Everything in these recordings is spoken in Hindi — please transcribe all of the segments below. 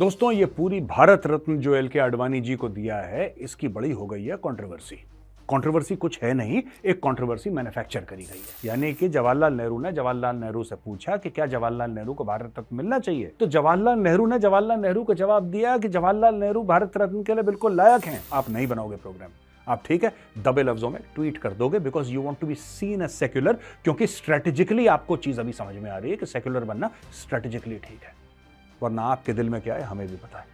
दोस्तों ये पूरी भारत रत्न जो एल के आडवाणी जी को दिया है इसकी बड़ी हो गई है कंट्रोवर्सी कंट्रोवर्सी कुछ है नहीं एक कंट्रोवर्सी मैन्युफैक्चर करी गई है यानी कि जवाहरलाल नेहरू ने जवाहरलाल नेहरू से पूछा कि क्या जवाहरलाल नेहरू को भारत रत्न मिलना चाहिए तो जवाहरलाल नेहरू ने जवाहरलाल नेहरू को जवाब दिया कि जवाहरलाल नेहरू भारत रत्न के लिए बिल्कुल लायक हैं आप नहीं बनाओगे प्रोग्राम आप ठीक है दबे लफ्जों में ट्वीट कर दोगे because you want to be seen as secular क्योंकि स्ट्रेटेजिकली आपको चीज अभी समझ में आ रही है कि सेक्युलर बनना स्ट्रेटेजिकली ठीक है वरना आपके दिल में क्या है हमें भी बताएं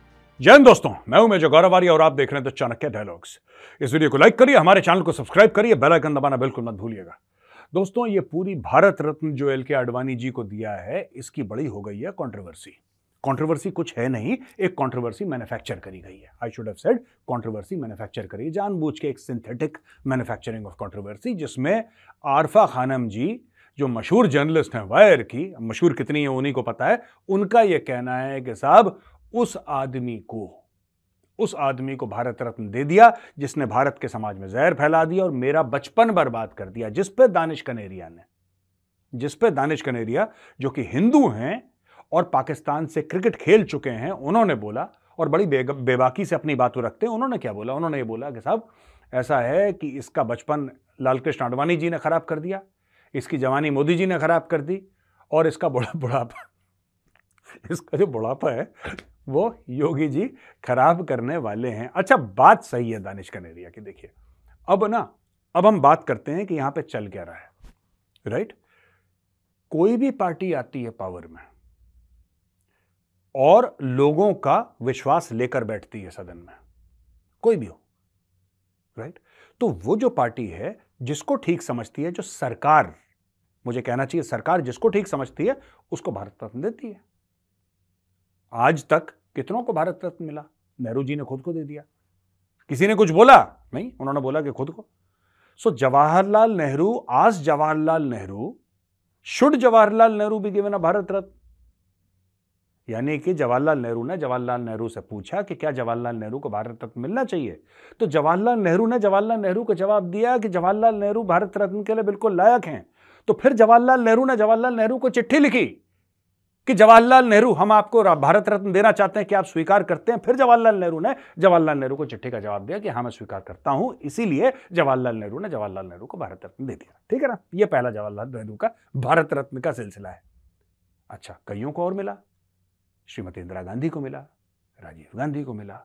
जय दोस्तों मैं हूं मेजर गौरवारी और आप देख रहे हैं द चाणक्य डायलॉग्स इस वीडियो को लाइक करिए हमारे चैनल को सब्सक्राइब करिए बेल आइकन दबाना बिल्कुल मत भूलिएगा दोस्तों ये पूरी भारत रत्न जो एल के आडवाणी जी को दिया है इसकी बड़ी हो गई है कॉन्ट्रोवर्सी कॉन्ट्रोवर्सी कुछ है नहीं एक कॉन्ट्रोवर्सी मैन्युफैक्चर करी गई है I should have said controversy manufacture करी जानबूझ के एक सिंथेटिक मैन्युफैक्चरिंग ऑफ कॉन्ट्रोवर्सी जिसमें आरफा खानम जी जो मशहूर जर्नलिस्ट हैं वायर की मशहूर कितनी है उन्हीं को पता है उनका ये कहना है कि साहब उस आदमी को उस आदमी को भारत रत्न दे दिया जिसने भारत के समाज में जहर फैला दिया और मेरा बचपन बर्बाद कर दिया जिस पे दानिश कनेरिया ने जिस पे दानिश कनेरिया जो कि हिंदू हैं और पाकिस्तान से क्रिकेट खेल चुके हैं उन्होंने बोला और बड़ी बे, बेबाकी से अपनी बात रखते हैं उन्होंने क्या बोला उन्होंने ये बोला कि साहब ऐसा है कि इसका बचपन लाल कृष्ण आडवाणी जी ने खराब कर दिया इसकी जवानी मोदी जी ने ख़राब कर दी और इसका बुढ़ा बुढ़ापा इसका जो बुढ़ापा है वो योगी जी खराब करने वाले हैं अच्छा बात सही है दानिश कनेरिया की देखिए अब ना अब हम बात करते हैं कि यहाँ पे चल क्या रहा है राइट कोई भी पार्टी आती है पावर में और लोगों का विश्वास लेकर बैठती है सदन में कोई भी हो राइट तो वो जो पार्टी है जिसको ठीक समझती है जो सरकार मुझे कहना चाहिए सरकार जिसको ठीक समझती है उसको भारत रत्न देती है आज तक कितनों को भारत रत्न मिला नेहरू जी ने खुद को दे दिया किसी ने कुछ बोला नहीं उन्होंने बोला कि खुद को सो जवाहरलाल नेहरू आज जवाहरलाल नेहरू शुड जवाहरलाल नेहरू भी गिवेन अ भारत रत्न यानी कि जवाहरलाल नेहरू ने जवाहरलाल नेहरू से पूछा कि क्या जवाहरलाल नेहरू को भारत रत्न मिलना चाहिए तो जवाहरलाल नेहरू ने जवाहरलाल नेहरू को जवाब दिया कि जवाहरलाल नेहरू भारत रत्न के लिए बिल्कुल लायक हैं तो फिर जवाहरलाल नेहरू ने जवाहरलाल नेहरू को चिट्ठी लिखी कि जवाहरलाल नेहरू हम आपको भारत रत्न देना चाहते हैं कि आप स्वीकार करते हैं फिर जवाहरलाल नेहरू ने जवाहरलाल नेहरू को चिट्ठी का जवाब दिया कि हाँ मैं स्वीकार करता हूं इसीलिए जवाहरलाल नेहरू ने जवाहरलाल नेहरू को भारत रत्न दे दिया ठीक है ना यह पहला जवाहरलाल नेहरू का भारत रत्न का सिलसिला है अच्छा कईयों को और मिला श्रीमती इंदिरा गांधी को मिला राजीव गांधी को मिला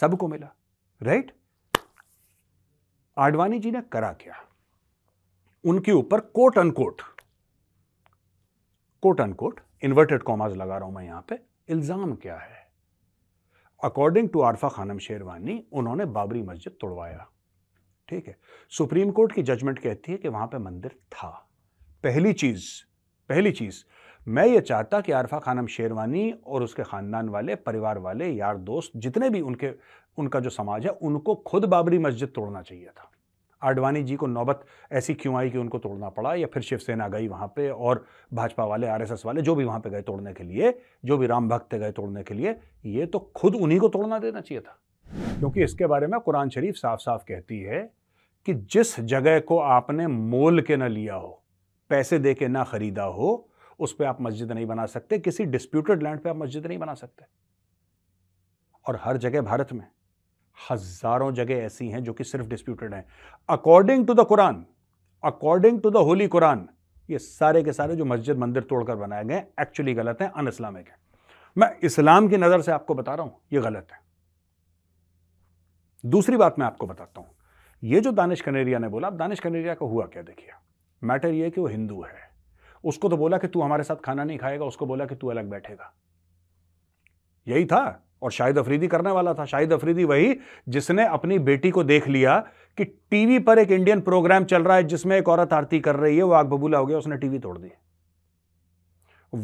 सबको मिला राइट आडवाणी जी ने करा क्या उनके ऊपर quote unquote quote unquote inverted commas लगा रहा हूं मैं यहां पे इल्जाम क्या है अकॉर्डिंग टू आरफा खानम शेरवानी उन्होंने बाबरी मस्जिद तोड़वाया ठीक है सुप्रीम कोर्ट की जजमेंट कहती है कि वहां पे मंदिर था पहली चीज पहली चीज मैं ये चाहता कि आरफा खानम शेरवानी और उसके ख़ानदान वाले परिवार वाले यार दोस्त जितने भी उनके उनका जो समाज है उनको खुद बाबरी मस्जिद तोड़ना चाहिए था आडवाणी जी को नौबत ऐसी क्यों आई कि उनको तोड़ना पड़ा या फिर शिवसेना गई वहाँ पे और भाजपा वाले आरएसएस वाले जो भी वहाँ पे गए तोड़ने के लिए जो भी राम भक्त गए तोड़ने के लिए ये तो खुद उन्हीं को तोड़ना देना चाहिए था क्योंकि इसके बारे में कुरान शरीफ साफ साफ कहती है कि जिस जगह को आपने मोल के ना लिया हो पैसे दे के ना ख़रीदा हो उस पर आप मस्जिद नहीं बना सकते किसी डिस्प्यूटेड लैंड पर आप मस्जिद नहीं बना सकते और हर जगह भारत में हज़ारों जगह ऐसी हैं जो कि सिर्फ डिस्प्यूटेड हैं according to the Quran according to the holy Quran ये सारे के सारे जो मस्जिद मंदिर तोड़कर बनाए गए एक्चुअली गलत हैं अन इस्लामिक है मैं इस्लाम की नज़र से आपको बता रहा हूँ ये गलत है दूसरी बात मैं आपको बताता हूँ ये जो दानिश कनेरिया ने बोला अब दानिश कनेरिया का हुआ क्या देखिए मैटर ये कि वो हिंदू है उसको तो बोला कि तू हमारे साथ खाना नहीं खाएगा उसको बोला कि तू अलग बैठेगा यही था और शाहिद अफरीदी करने वाला था शाहिद अफरीदी वही जिसने अपनी बेटी को देख लिया कि टीवी पर एक इंडियन प्रोग्राम चल रहा है जिसमें एक औरत आरती कर रही है वो आग बबूला हो गया उसने टीवी तोड़ दी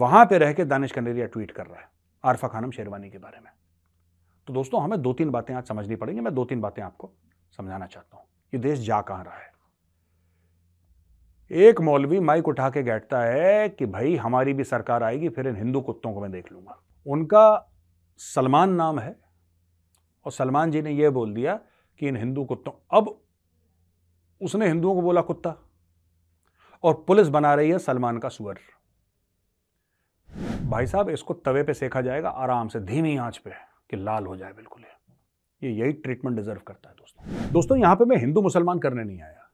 वहां पे रह के दानिश कनेरिया ट्वीट कर रहा है आरफा खानम शेरवानी के बारे में तो दोस्तों हमें दो तीन बातें आज समझनी पड़ेंगी मैं दो तीन बातें आपको समझाना चाहता हूं ये देश जा कहां रहा है एक मौलवी माइक उठा के बैठता है कि भाई हमारी भी सरकार आएगी फिर इन हिंदू कुत्तों को मैं देख लूंगा उनका सलमान नाम है और सलमान जी ने यह बोल दिया कि इन हिंदू कुत्तों अब उसने हिंदुओं को बोला कुत्ता और पुलिस बना रही है सलमान का सुअर भाई साहब इसको तवे पे सेखा जाएगा आराम से धीमी आंच पे कि लाल हो जाए बिल्कुल ये यही ट्रीटमेंट डिजर्व करता है दोस्तों दोस्तों यहां पे मैं हिंदू मुसलमान करने नहीं आया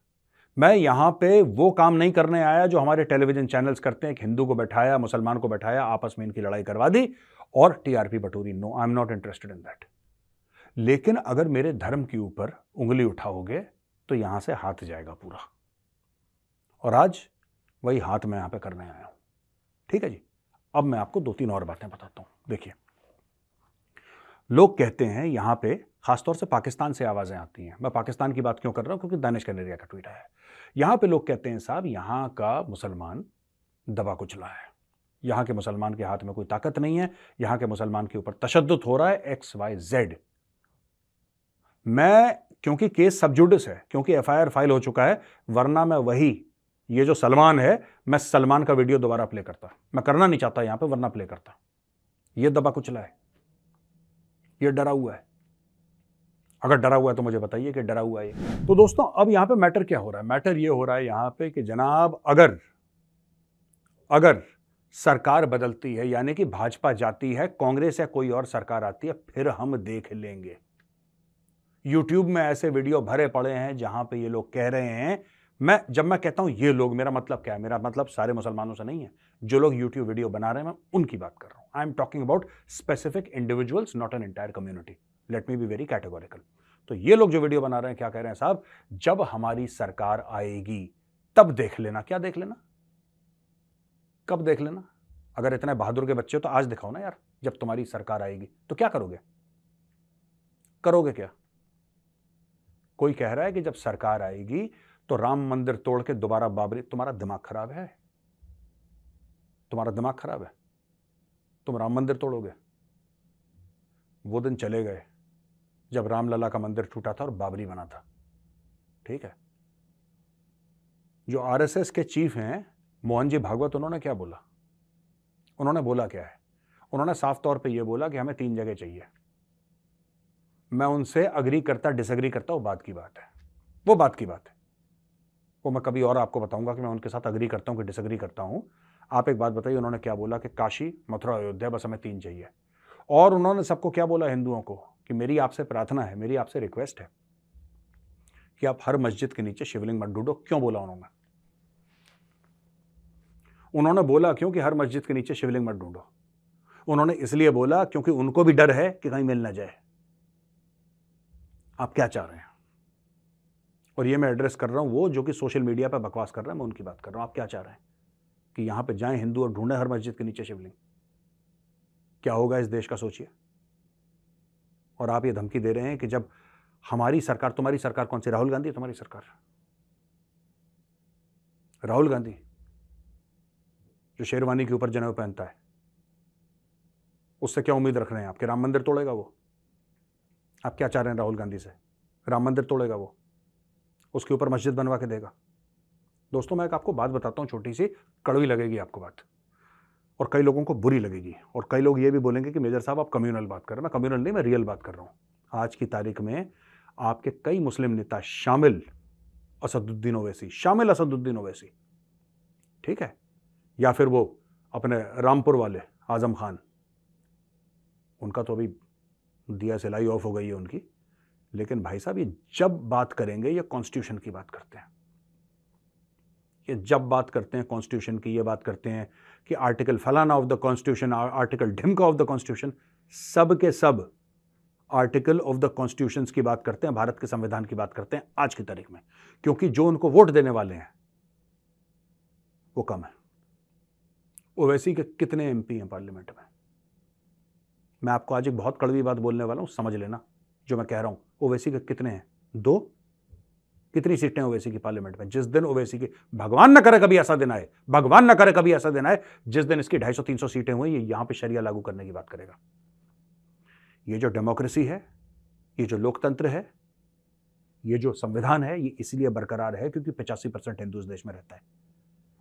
मैं यहां पे वो काम नहीं करने आया जो हमारे टेलीविजन चैनल्स करते हैं कि हिंदू को बैठाया मुसलमान को बैठाया आपस में इनकी लड़ाई करवा दी और टी आर पी बटोरी no I am not interested in that लेकिन अगर मेरे धर्म के ऊपर उंगली उठाओगे तो यहां से हाथ जाएगा पूरा और आज वही हाथ मैं यहां पे करने आया हूं ठीक है जी अब मैं आपको दो तीन और बातें बताता हूं देखिए लोग कहते हैं यहां पे खासतौर से पाकिस्तान से आवाज़ें आती हैं मैं पाकिस्तान की बात क्यों कर रहा हूँ क्योंकि दानिश कनेरिया का ट्वीट है यहां पे लोग कहते हैं साहब यहां का मुसलमान दबा कुचला है यहाँ के मुसलमान के हाथ में कोई ताकत नहीं है यहाँ के मुसलमान के ऊपर तशद हो रहा है एक्स वाई जेड मैं क्योंकि केस सबजुडिस है क्योंकि एफ फाइल हो चुका है वरना मैं वही ये जो सलमान है मैं सलमान का वीडियो दोबारा प्ले करता मैं करना नहीं चाहता यहाँ पे वरना प्ले करता ये दबा कुचला है ये डरा हुआ है अगर डरा हुआ है तो मुझे बताइए कि डरा हुआ है तो दोस्तों अब यहां पे मैटर क्या हो रहा है मैटर ये हो रहा है यहां पे कि जनाब अगर अगर सरकार बदलती है यानी कि भाजपा जाती है कांग्रेस या कोई और सरकार आती है फिर हम देख लेंगे यूट्यूब में ऐसे वीडियो भरे पड़े हैं जहां पे ये लोग कह रहे हैं मैं जब मैं कहता हूं ये लोग मेरा मतलब क्या है मेरा मतलब सारे मुसलमानों से नहीं है जो लोग यूट्यूब वीडियो बना रहे हैं मैं उनकी बात कर रहा हूं I am talking about specific individuals not an entire community let me be very categorical तो ये लोग जो वीडियो बना रहे हैं क्या कह रहे हैं साहब जब हमारी सरकार आएगी तब देख लेना क्या देख लेना कब देख लेना अगर इतने बहादुर के बच्चे हो तो आज दिखाओ ना यार जब तुम्हारी सरकार आएगी तो क्या करोगे करोगे क्या कोई कह रहा है कि जब सरकार आएगी तो राम मंदिर तोड़ के दोबारा बाबरी तुम्हारा दिमाग खराब है तुम्हारा दिमाग खराब है तुम राम मंदिर तोड़ोगे वो दिन चले गए जब रामलला का मंदिर टूटा था और बाबरी बना था ठीक है जो आरएसएस के चीफ हैं मोहन जी भागवत उन्होंने क्या बोला उन्होंने बोला क्या है उन्होंने साफ तौर पे यह बोला कि हमें तीन जगह चाहिए मैं उनसे अग्री करता डिसअग्री करता वो बात की बात है वो बात की बात है वो मैं कभी और आपको बताऊंगा कि मैं उनके साथ अग्री करता हूँ कि डिसअग्री करता हूँ आप एक बात बताइए उन्होंने क्या बोला कि काशी मथुरा अयोध्या बस हमें तीन चाहिए और उन्होंने सबको क्या बोला हिंदुओं को कि मेरी आपसे प्रार्थना है मेरी आपसे रिक्वेस्ट है कि आप हर मस्जिद के नीचे शिवलिंग मत ढूंढो क्यों बोला उन्होंने उन्होंने बोला क्यों कि हर मस्जिद के नीचे शिवलिंग मत ढूंढो उन्होंने इसलिए बोला क्योंकि उनको भी डर है कि कहीं मिल ना जाए आप क्या चाह रहे हैं और ये मैं एड्रेस कर रहा हूं वो जो कि सोशल मीडिया पर बकवास कर रहा है मैं उनकी बात कर रहा हूं आप क्या चाह रहे हैं कि यहां पर जाएं हिंदू और ढूंढें हर मस्जिद के नीचे शिवलिंग क्या होगा इस देश का सोचिए और आप ये धमकी दे रहे हैं कि जब हमारी सरकार तुम्हारी सरकार कौन सी राहुल गांधी तुम्हारी सरकार राहुल गांधी जो शेरवानी के ऊपर जनेऊ पहनता है उससे क्या उम्मीद रख रहे हैं आपके राम मंदिर तोड़ेगा वो आप क्या चाह रहे हैं राहुल गांधी से राम मंदिर तोड़ेगा वो उसके ऊपर मस्जिद बनवा के देगा दोस्तों मैं एक आपको बात बताता हूँ छोटी सी कड़वी लगेगी आपको बात और कई लोगों को बुरी लगेगी और कई लोग ये भी बोलेंगे कि मेजर साहब आप कम्यूनल बात कर रहे हैं मैं कम्यूनल नहीं मैं रियल बात कर रहा हूँ आज की तारीख में आपके कई मुस्लिम नेता शामिल असदुद्दीन ओवैसी शामिल असदुद्दीन ओवैसी ठीक है या फिर वो अपने रामपुर वाले आज़म खान उनका तो अभी दिया सिलाई ऑफ हो गई है उनकी लेकिन भाई साहब ये जब बात करेंगे ये कॉन्स्टिट्यूशन की बात करते हैं ये जब बात करते हैं कॉन्स्टिट्यूशन की ये बात करते हैं कि आर्टिकल फलाना ऑफ द कॉन्स्टिट्यूशन आर्टिकल ढिमका ऑफ द कॉन्स्टिट्यूशन सब के sub article of the constitution की बात करते हैं भारत के संविधान की बात करते हैं आज की तारीख में क्योंकि जो उनको वोट देने वाले हैं वो कम है ओवैसी के कितने एमपी हैं पार्लियामेंट में मैं आपको आज एक बहुत कड़वी बात बोलने वाला हूं समझ लेना जो मैं कह रहा हूं ओवैसी के कितने हैं दो कितनी सीटें ओवैसी की पार्लियामेंट में जिस दिन ओवैसी की भगवान ना करे कभी ऐसा दिन आए भगवान ना करे कभी ऐसा दिन आए जिस दिन इसकी 250 300 सीटें हुई ये यहां पे शरिया लागू करने की बात करेगा ये जो डेमोक्रेसी है ये जो लोकतंत्र है ये जो संविधान है ये इसलिए बरकरार है क्योंकि पचासी परसेंट हिंदू इस देश में रहता है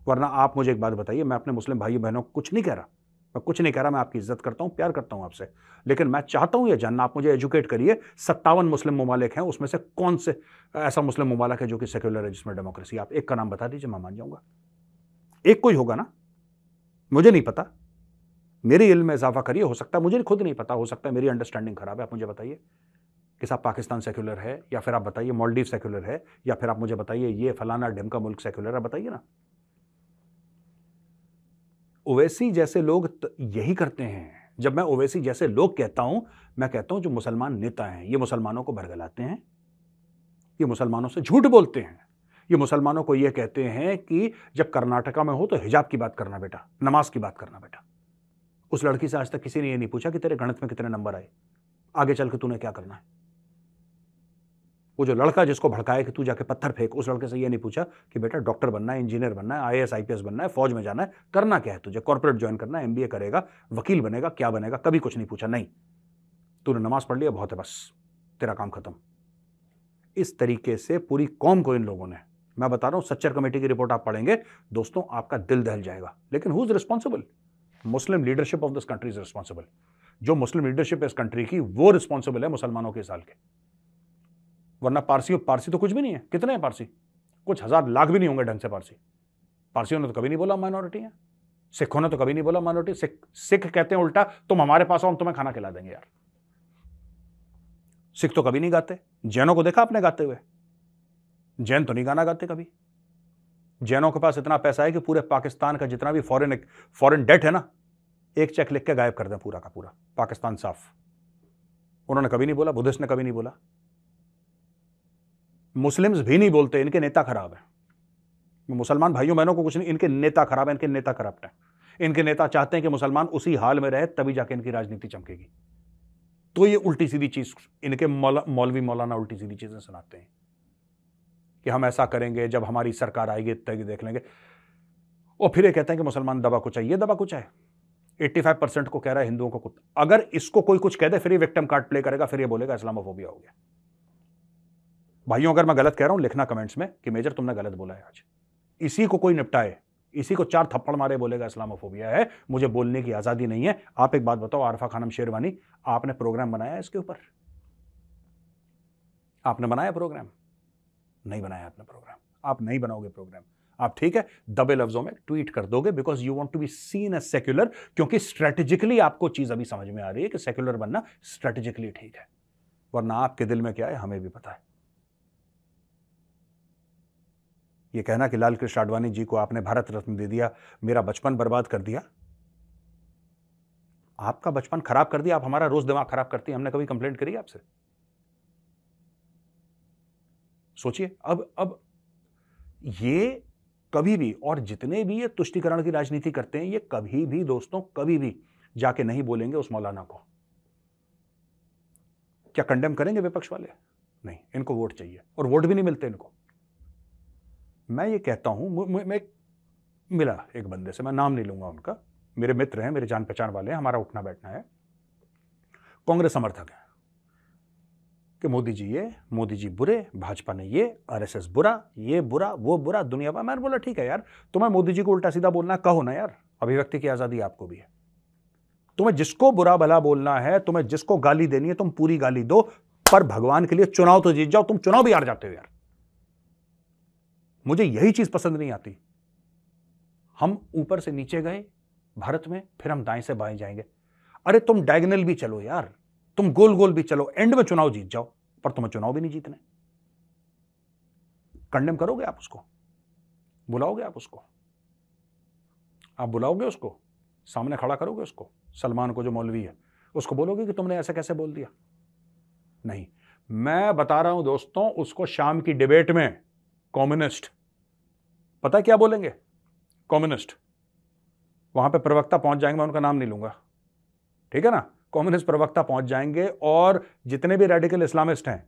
वरना आप मुझे एक बात बताइए मैं अपने मुस्लिम भाई बहनों को कुछ नहीं कह रहा मैं कुछ नहीं कह रहा मैं आपकी इज्जत करता हूँ प्यार करता हूँ आपसे लेकिन मैं चाहता हूँ यह जानना आप मुझे एजुकेट करिए सत्तावन मुस्लिम ममालिक हैं उसमें से कौन से ऐसा मुस्लिम ममालक है जो कि सेक्युलर है जिसमें डेमोक्रेसी आप एक का नाम बता दीजिए मैं मान जाऊँगा एक कोई होगा ना मुझे नहीं पता मेरे इल्म में इजाफा करिए हो सकता है मुझे खुद नहीं पता हो सकता है मेरी अंडरस्टैंडिंग खराब है आप मुझे बताइए कि साहब पाकिस्तान सेक्युलर है या फिर आप बताइए मॉलडीव सेक्युलर है या फिर आप मुझे बताइए ये फलाना ढिमका मुल्क सेक्युलर है बताइए ना ओवैसी जैसे लोग यही करते हैं जब मैं ओवैसी जैसे लोग कहता हूं मैं कहता हूं जो मुसलमान नेता हैं ये मुसलमानों को भरगलाते हैं ये मुसलमानों से झूठ बोलते हैं ये मुसलमानों को ये कहते हैं कि जब कर्नाटका में हो तो हिजाब की बात करना बेटा नमाज की बात करना बेटा उस लड़की से आज तक किसी ने ये नहीं पूछा कि तेरे गणित में कितने नंबर आए आगे चल के तूने क्या करना है वो जो लड़का जिसको भड़काया कि तू जाके पत्थर फेंक उस लड़के से ये नहीं पूछा कि बेटा डॉक्टर बनना है इंजीनियर बनना है आईएएस आईपीएस बनना है फौज में जाना है करना क्या है तुझे कॉर्पोरेट ज्वाइन करना है एमबीए करेगा वकील बनेगा क्या बनेगा कभी कुछ नहीं पूछा नहीं तूने नमाज पढ़ लिया बहुत है बस तेरा काम खत्म इस तरीके से पूरी कौम को इन लोगों ने मैं बता रहा हूं सच्चर कमेटी की रिपोर्ट आप पढ़ेंगे दोस्तों आपका दिल दहल जाएगा लेकिन who is responsible Muslim leadership of this country is responsible जो मुस्लिम लीडरशिप है इस कंट्री की वो रिस्पॉन्सिबल है मुसलमानों के साल के वरना पारसी पारसी तो कुछ भी नहीं है कितने हैं पारसी कुछ हज़ार लाख भी नहीं होंगे ढंग से पारसी पारसियों ने तो कभी नहीं बोला माइनॉरिटी है सिखों ने तो कभी नहीं बोला माइनॉरिटी सिख सिख कहते हैं उल्टा तुम हमारे पास आओ हम तुम्हें खाना खिला देंगे यार सिख तो कभी नहीं गाते जैनों को देखा आपने गाते हुए जैन तो नहीं गाना गाते कभी जैनों के पास इतना पैसा है कि पूरे पाकिस्तान का जितना भी फॉरेन फॉरेन डेट है ना एक चेक लिख के गायब कर दें पूरा का पूरा पाकिस्तान साफ उन्होंने कभी नहीं बोला बुद्धिस्ट ने कभी नहीं बोला मुस्लिम्स भी नहीं बोलते इनके नेता खराब है मुसलमान भाइयों बहनों को कुछ नहीं इनके नेता खराब है इनके नेता करप्ट है इनके नेता चाहते हैं कि मुसलमान उसी हाल में रहे तभी जाके इनकी राजनीति चमकेगी तो ये उल्टी सीधी चीज इनके मौलवी मौलाना उल्टी सीधी चीजें सुनाते हैं कि हम ऐसा करेंगे जब हमारी सरकार आएगी तक देख लेंगे और फिर ये कहते हैं कि मुसलमान दबा कुछ है ये दबा कुछ है 85 परसेंट को कह रहा है हिंदुओं को कुछ अगर इसको कोई कुछ कह दे फिर ये विक्टम कार्ड प्ले करेगा फिर ये बोलेगा इस्लामोफोबिया हो गया भाइयों अगर मैं गलत कह रहा हूं लिखना कमेंट्स में कि मेजर तुमने गलत बोला है आज इसी को कोई निपटाए इसी को चार थप्पड़ मारे बोलेगा इस्लामोफोबिया है मुझे बोलने की आज़ादी नहीं है आप एक बात बताओ आरफा खानम शेरवानी आपने प्रोग्राम बनाया इसके ऊपर आपने बनाया प्रोग्राम नहीं बनाया आपने प्रोग्राम आप नहीं बनाओगे प्रोग्राम आप ठीक है दबे लफ्जों में ट्वीट कर दोगे because you want to be seen a secular क्योंकि स्ट्रेटेजिकली आपको चीज अभी समझ में आ रही है कि सेक्युलर बनना स्ट्रेटेजिकली ठीक है वरना आपके दिल में क्या है हमें भी पता है ये कहना कि लाल कृष्ण आडवाणी जी को आपने भारत रत्न दे दिया मेरा बचपन बर्बाद कर दिया आपका बचपन खराब कर दिया आप हमारा रोज दिमाग खराब करती हमने कभी कंप्लेंट करी आपसे सोचिए अब अब ये कभी भी और जितने भी ये तुष्टिकरण की राजनीति करते हैं ये कभी भी दोस्तों कभी भी जाके नहीं बोलेंगे उस मौलाना को क्या कंडेम करेंगे विपक्ष वाले नहीं इनको वोट चाहिए और वोट भी नहीं मिलते इनको मैं ये कहता हूँ मैं मिला एक बंदे से मैं नाम नहीं लूंगा उनका मेरे मित्र हैं मेरे जान पहचान वाले हैं हमारा उठना बैठना है कांग्रेस समर्थक है कि मोदी जी ये मोदी जी बुरे भाजपा ने ये आरएसएस बुरा ये बुरा वो बुरा दुनिया भर मैंने बोला ठीक है यार तुम्हें मोदी जी को उल्टा सीधा बोलना कहो ना यार अभिव्यक्ति की आज़ादी आपको भी है तुम्हें जिसको बुरा भला बोलना है तुम्हें जिसको गाली देनी है तुम पूरी गाली दो पर भगवान के लिए चुनाव तो जीत जाओ तुम चुनाव भी हार जाते हो यार मुझे यही चीज पसंद नहीं आती हम ऊपर से नीचे गए भारत में फिर हम दाएं से बाएं जाएंगे अरे तुम डायगनल भी चलो यार तुम गोल गोल भी चलो एंड में चुनाव जीत जाओ पर तुम्हें चुनाव भी नहीं जीतने कंडेम करोगे आप उसको बुलाओगे आप उसको आप बुलाओगे उसको सामने खड़ा करोगे उसको सलमान को जो मौलवी है उसको बोलोगे कि तुमने ऐसे कैसे बोल दिया नहीं मैं बता रहा हूं दोस्तों उसको शाम की डिबेट में कॉम्युनिस्ट पता है क्या बोलेंगे कॉम्युनिस्ट वहां पे प्रवक्ता पहुंच जाएंगे मैं उनका नाम नहीं लूंगा ठीक है ना कॉम्युनिस्ट प्रवक्ता पहुंच जाएंगे और जितने भी रेडिकल इस्लामिस्ट हैं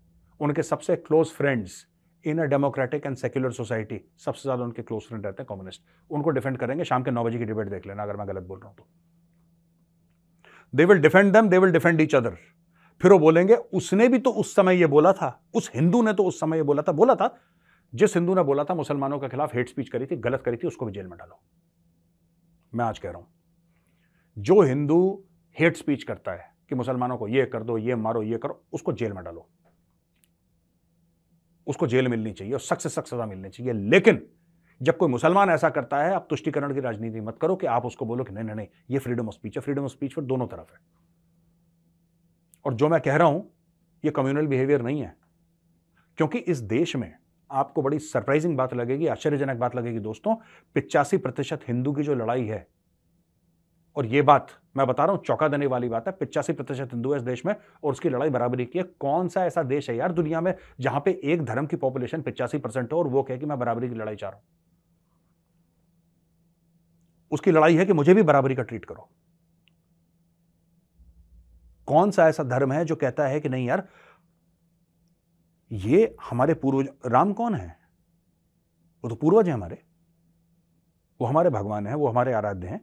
उनके सबसे close friends in a democratic and secular society सबसे ज़्यादा उनके क्लोज फ्रेंड रहते हैं कम्युनिस्ट उनको डिफेंड करेंगे शाम के नौ बजे की डिबेट देख लेना अगर मैं गलत बोल रहा हूं तो दे will defend them they will defend each other फिर वो बोलेंगे उसने भी तो उस समय ये बोला था उस हिंदू ने तो उस समय ये बोला था बोला था जिस हिंदू ने बोला था मुसलमानों के खिलाफ हेट स्पीच करी थी गलत करी थी उसको भी जेल में डालो मैं आज कह रहा हूं जो हिंदू हेट स्पीच करता है कि मुसलमानों को ये कर दो ये मारो ये करो उसको जेल में डालो उसको जेल मिलनी चाहिए और सख्त से सख्त सजा मिलनी चाहिए लेकिन जब कोई मुसलमान ऐसा करता है आप तुष्टिकरण की राजनीति मत करो कि आप उसको बोलो कि नहीं नहीं नहीं ये फ्रीडम ऑफ स्पीच है फ्रीडम ऑफ स्पीच पर दोनों तरफ है और जो मैं कह रहा हूं ये कम्युनल बिहेवियर नहीं है क्योंकि इस देश में आपको बड़ी सरप्राइजिंग बात लगेगी आश्चर्यजनक बात लगेगी दोस्तों पिचासी प्रतिशत हिंदू की जो लड़ाई है और ये बात मैं बता रहा हूं चौका देने वाली बात है पिचासी प्रतिशत हिंदू है इस देश में और उसकी लड़ाई बराबरी की है कौन सा ऐसा देश है यार दुनिया में जहां पे एक धर्म की पॉपुलेशन पिचासी परसेंट हो और वो कहे कि मैं बराबरी की लड़ाई चाह रहा हूं उसकी लड़ाई है कि मुझे भी बराबरी का ट्रीट करो कौन सा ऐसा धर्म है जो कहता है कि नहीं यार ये हमारे पूर्वज राम कौन है वो तो पूर्वज हैं हमारे वो हमारे भगवान हैं वो हमारे आराध्य हैं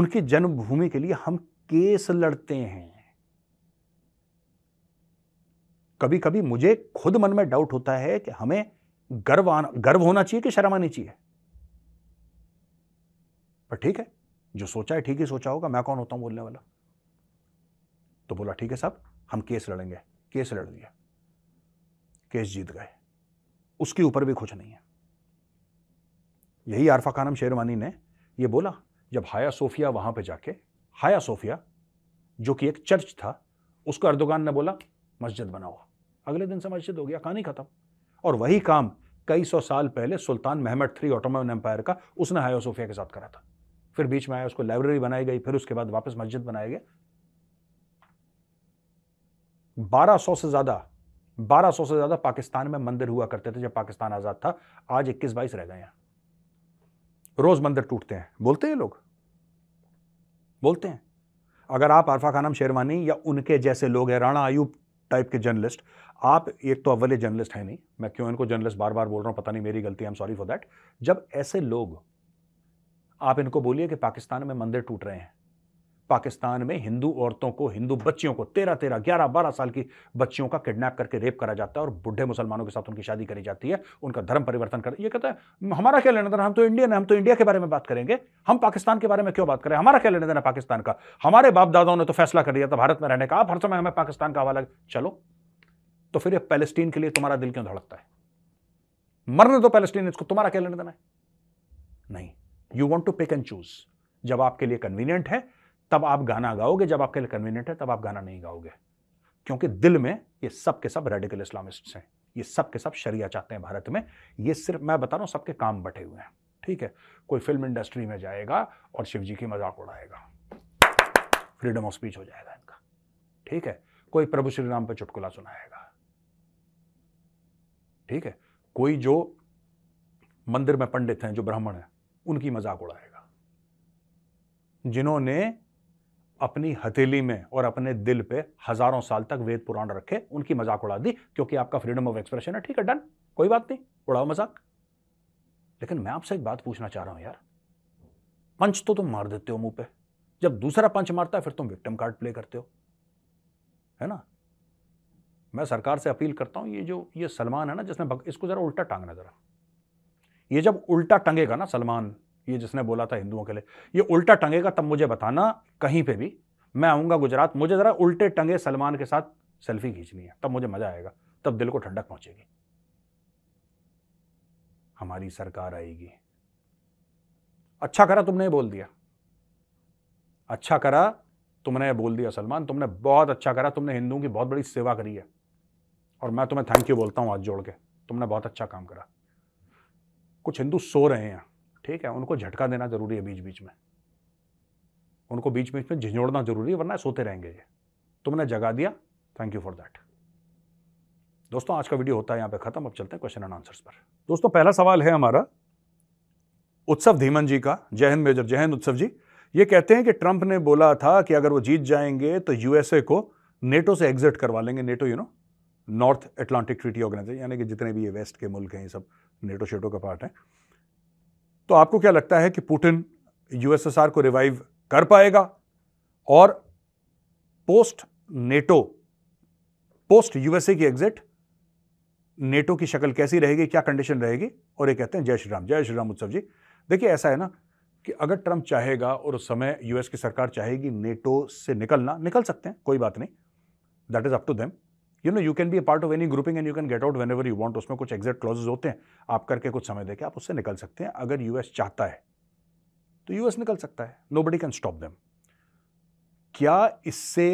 उनकी जन्मभूमि के लिए हम केस लड़ते हैं कभी कभी मुझे खुद मन में डाउट होता है कि हमें गर्व आना गर्व होना चाहिए कि शर्म आनी चाहिए पर ठीक है जो सोचा है ठीक ही सोचा होगा मैं कौन होता हूं बोलने वाला तो बोला ठीक है साहब हम केस लड़ेंगे केस लड़ दिया केस जीत गए उसके ऊपर भी कुछ नहीं है यही आरफा खानम शेरवानी ने यह बोला जब हाया सोफिया वहां पर जाके हाया सोफिया जो कि एक चर्च था उसको अर्दोगान ने बोला मस्जिद बनाओ अगले दिन से मस्जिद हो गया कहानी खत्म और वही काम कई सौ साल पहले सुल्तान मेहमद थ्री ऑटोम एम्पायर का उसने हाया सोफिया के साथ करा था फिर बीच में आया उसको लाइब्रेरी बनाई गई फिर उसके बाद वापस मस्जिद बनाया गया 1200 से ज्यादा बारह से ज्यादा पाकिस्तान में मंदिर हुआ करते थे जब पाकिस्तान आजाद था आज इक्कीस बाईस रह गए हैं रोज मंदिर टूटते हैं बोलते हैं लोग बोलते हैं अगर आप आरफा खानम शेरवानी या उनके जैसे लोग हैं राणा आयुब टाइप के जर्नलिस्ट आप एक तो अव्वल जर्नलिस्ट है नहीं मैं क्यों इनको जर्नलिस्ट बार बार बोल रहा हूं पता नहीं मेरी गलती I am sorry for that जब ऐसे लोग आप इनको बोलिए कि पाकिस्तान में मंदिर टूट रहे हैं पाकिस्तान में हिंदू औरतों को हिंदू बच्चियों को तेरह तेरह ग्यारह बारह साल की बच्चियों का किडनैप करके रेप करा जाता है और बुढ़े मुसलमानों के साथ उनकी शादी करी जाती है उनका धर्म परिवर्तन कर ये कहता है हमारा क्या लेना देना हम तो इंडियन है हम तो इंडिया के बारे में बात करेंगे हम पाकिस्तान के बारे में क्यों बात करें हमारा क्या लेना देना पाकिस्तान का हमारे बाप दादाओं ने तो फैसला कर लिया था भारत में रहने का आप हर समय हमें पाकिस्तान का हवाला चलो तो फिर ये पैलेस्टीन के लिए तुम्हारा दिल क्यों धड़कता है मरने दो पैलेस्टीन इसको तुम्हारा क्या लेना देना है नहीं you want to pick and choose जब आपके लिए कन्वीनियंट है तब आप गाना गाओगे जब आपके लिए कन्वीनियंट है तब आप गाना नहीं गाओगे क्योंकि दिल में ये सब के सब रेडिकल इस्लामिस्ट हैं ये सब के सब शरिया चाहते हैं भारत में ये सिर्फ मैं बता रहा हूँ सबके काम बटे हुए हैं ठीक है कोई फिल्म इंडस्ट्री में जाएगा और शिव जी की मजाक उड़ाएगा फ्रीडम ऑफ स्पीच हो जाएगा इनका ठीक है कोई प्रभु श्री राम पर चुटकुला सुनाएगा ठीक है कोई जो मंदिर में पंडित हैं जो ब्राह्मण हैं उनकी मजाक उड़ाएगा जिन्होंने अपनी हथेली में और अपने दिल पे हजारों साल तक वेद पुराण रखे उनकी मजाक उड़ा दी क्योंकि आपका फ्रीडम ऑफ एक्सप्रेशन है ठीक है डन कोई बात नहीं उड़ाओ मजाक लेकिन मैं आपसे एक बात पूछना चाह रहा हूं यार पंच तो तुम मार देते हो मुंह पे जब दूसरा पंच मारता है फिर तुम विक्टिम कार्ड प्ले करते हो है ना मैं सरकार से अपील करता हूं ये जो ये सलमान है ना जिसने इसको जरा उल्टा टांगना जरा ये जब उल्टा टंगेगा ना सलमान ये जिसने बोला था हिंदुओं के लिए ये उल्टा टंगेगा तब मुझे बताना कहीं पे भी मैं आऊँगा गुजरात मुझे ज़रा उल्टे टंगे सलमान के साथ सेल्फी खींचनी है तब मुझे मज़ा आएगा तब दिल को ठंडक पहुँचेगी हमारी सरकार आएगी अच्छा करा तुमने बोल दिया अच्छा करा तुमने बोल दिया सलमान तुमने बहुत अच्छा करा तुमने हिंदुओं की बहुत बड़ी सेवा करी है और मैं तुम्हें थैंक यू बोलता हूँ हाथ जोड़ के तुमने बहुत अच्छा काम करा कुछ हिंदू सो रहे हैं ठीक है उनको झटका देना ज़रूरी है बीच बीच में उनको बीच बीच में झिझोड़ना ज़रूरी है वरना सोते रहेंगे ये तुमने जगा दिया थैंक यू फॉर दैट दोस्तों आज का वीडियो होता है यहां पे ख़त्म अब चलते हैं क्वेश्चन एंड आंसर्स पर दोस्तों पहला सवाल है हमारा उत्सव धीमन जी का जय हिंद मेजर जय हिंद उत्सव जी ये कहते हैं कि ट्रंप ने बोला था कि अगर वो जीत जाएंगे तो यूएसए को नेटो से एग्जिट करवा लेंगे NATO you know North Atlantic Treaty Organization यानी कि जितने भी ये वेस्ट के मुल्क हैं ये सब नेटो शेटो का पार्ट है तो आपको क्या लगता है कि पुटिन यूएसएसआर को रिवाइव कर पाएगा और पोस्ट नेटो पोस्ट यूएसए की एग्जिट नेटो की शक्ल कैसी रहेगी क्या कंडीशन रहेगी और ये कहते हैं जय श्री राम जय श्री राम उत्सव जी देखिए ऐसा है ना कि अगर ट्रंप चाहेगा और उस समय यूएस की सरकार चाहेगी नेटो से निकलना निकल सकते हैं कोई बात नहीं that is up to them you know you can be a part of any grouping and you can get out whenever you want उसमें कुछ एग्जैक्ट क्लॉजेज होते हैं आप करके कुछ समय देकर आप उससे निकल सकते हैं अगर यूएस चाहता है तो यूएस निकल सकता है nobody can stop them क्या इससे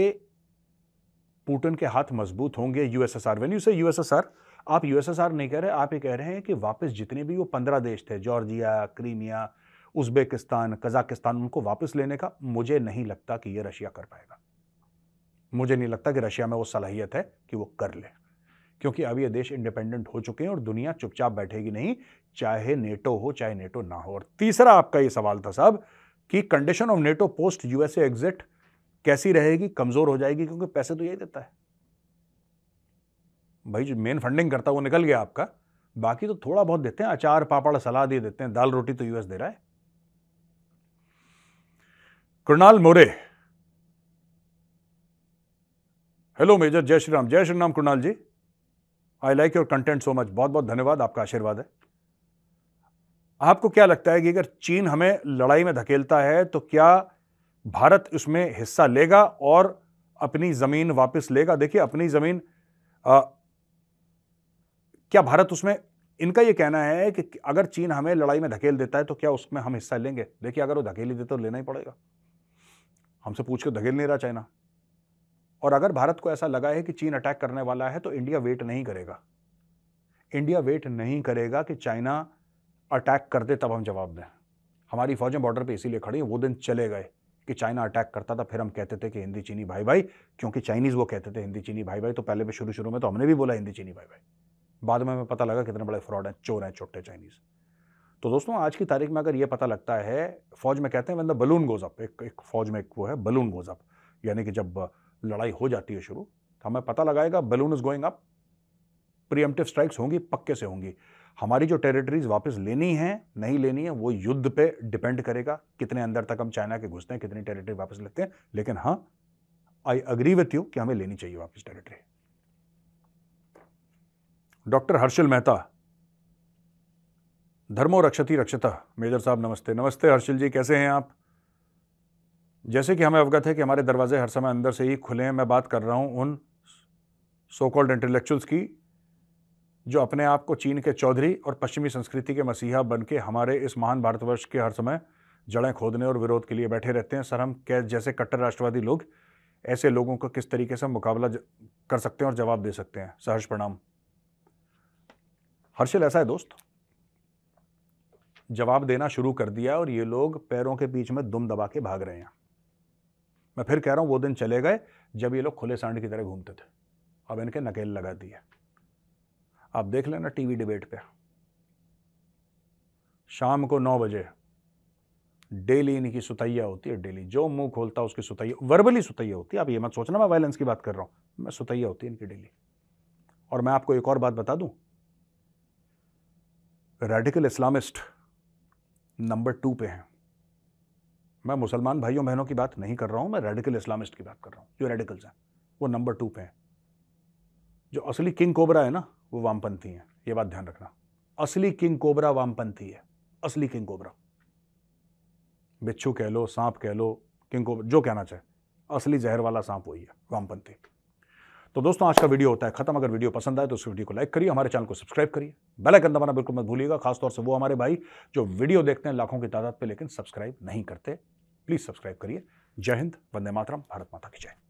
पुटिन के हाथ मजबूत होंगे USSR when you say USSR आप यूएसएसआर नहीं कह रहे आप ये कह रहे हैं कि वापस जितने भी वो पंद्रह देश थे जॉर्जिया क्रीमिया उज्बेकिस्तान कजाकिस्तान उनको वापस लेने का मुझे नहीं लगता कि ये रशिया कर पाएगा मुझे नहीं लगता कि रशिया में वो सलाहियत है कि वो कर ले क्योंकि अब ये देश इंडिपेंडेंट हो चुके हैं और दुनिया चुपचाप बैठेगी नहीं चाहे नेटो हो चाहे नेटो ना हो और तीसरा आपका ये सवाल था साहब कि condition of NATO post USA exit कैसी रहेगी कमजोर हो जाएगी क्योंकि पैसे तो यही देता है भाई जो मेन फंडिंग करता है वो निकल गया आपका बाकी तो थोड़ा बहुत देते हैं अचार पापड़ सलाद ये देते हैं दाल रोटी तो यूएस दे रहा है कृणाल मोरे हेलो मेजर जय श्री राम जय Shri Ram Krunal ji I like your content so much बहुत बहुत धन्यवाद आपका आशीर्वाद है आपको क्या लगता है कि अगर चीन हमें लड़ाई में धकेलता है तो क्या भारत उसमें हिस्सा लेगा और अपनी ज़मीन वापस लेगा देखिए अपनी ज़मीन क्या भारत उसमें इनका यह कहना है कि अगर चीन हमें लड़ाई में धकेल देता है तो क्या उसमें हम हिस्सा लेंगे देखिए अगर वो धकेल ही तो लेना ही पड़ेगा हमसे पूछ के धकेल नहीं रहा चाइना और अगर भारत को ऐसा लगा है कि चीन अटैक करने वाला है तो इंडिया वेट नहीं करेगा इंडिया वेट नहीं करेगा कि चाइना अटैक कर दे तब हम जवाब दें हमारी फौजें बॉर्डर पे इसीलिए खड़ी हैं वो दिन चले गए कि चाइना अटैक करता था फिर हम कहते थे कि हिंदी चीनी भाई भाई क्योंकि चाइनीज़ वो कहते थे हिंदी चीनी भाई भाई तो पहले भी शुरू शुरू में तो हमने भी बोला हिंदी चीनी भाई भाई बाद में हमें पता लगा कितने बड़े फ्रॉड हैं चोर हैं छोटे चाइनीज़ तो दोस्तों आज की तारीख में अगर ये पता लगता है फौज में कहते हैं one the balloon goes up एक, एक फौज में एक वो है बलून गोज अप यानी कि जब लड़ाई हो जाती है शुरू तो हमें पता लगाएगा balloon is going up preemptive strikes होंगी पक्के से होंगी हमारी जो टेरिटरीज वापस लेनी है नहीं लेनी है वो युद्ध पे डिपेंड करेगा कितने अंदर तक हम चाइना के घुसते हैं कितनी टेरिटरी वापस लेते हैं लेकिन हाँ आई अग्री विथ यू कि हमें लेनी चाहिए वापस टेरिटरी डॉक्टर हर्षल मेहता धर्मो रक्षती रक्षता मेजर साहब नमस्ते नमस्ते हर्षिल जी कैसे हैं आप जैसे कि हमें अवगत है कि हमारे दरवाजे हर समय अंदर से ही खुले हैं मैं बात कर रहा हूँ उन सो कॉल्ड इंटेलेक्चुअल्स की जो अपने आप को चीन के चौधरी और पश्चिमी संस्कृति के मसीहा बन के हमारे इस महान भारतवर्ष के हर समय जड़ें खोदने और विरोध के लिए बैठे रहते हैं सर हम कै जैसे कट्टर राष्ट्रवादी लोग ऐसे लोगों को किस तरीके से मुकाबला कर सकते हैं और जवाब दे सकते हैं सहर्ष प्रणाम हर्षिल ऐसा है दोस्त जवाब देना शुरू कर दिया और ये लोग पैरों के बीच में दुम दबा के भाग रहे हैं मैं फिर कह रहा हूँ वो दिन चले गए जब ये लोग खुले सांड की तरह घूमते थे अब इनके नकेल लगा दी है आप देख लेना टीवी डिबेट पे शाम को नौ बजे डेली इनकी सुतैया होती है डेली जो मुंह खोलता है उसकी सुतैया वर्बली सुतैया होती है आप ये मत सोचना मैं वायलेंस की बात कर रहा हूँ मैं सुतैया होती है इनकी डेली और मैं आपको एक और बात बता दूं रेडिकल इस्लामिस्ट नंबर टू पे हैं मैं मुसलमान भाइयों बहनों की बात नहीं कर रहा हूँ मैं रेडिकल इस्लामिस्ट की बात कर रहा हूँ जो रेडिकल्स हैं वो नंबर टू पे हैं जो असली किंग कोबरा है ना वो वामपंथी हैं ये बात ध्यान रखना असली किंग कोबरा वामपंथी है असली किंग कोबरा बिच्छू कह लो सांप कह लो किंग कोबरा जो कहना चाहे असली जहर वाला सांप वही है वामपंथी तो दोस्तों आज का वीडियो होता है खत्म अगर वीडियो पसंद आए तो उस वीडियो को लाइक करिए हमारे चैनल को सब्सक्राइब करिए बेल आइकन दबाना बिल्कुल मत भूलिएगा खासतौर से वो हमारे भाई जो वीडियो देखते हैं लाखों की तादाद पे लेकिन सब्सक्राइब नहीं करते प्लीज़ सब्सक्राइब करिए जय हिंद वंदे मातरम भारत माता की जय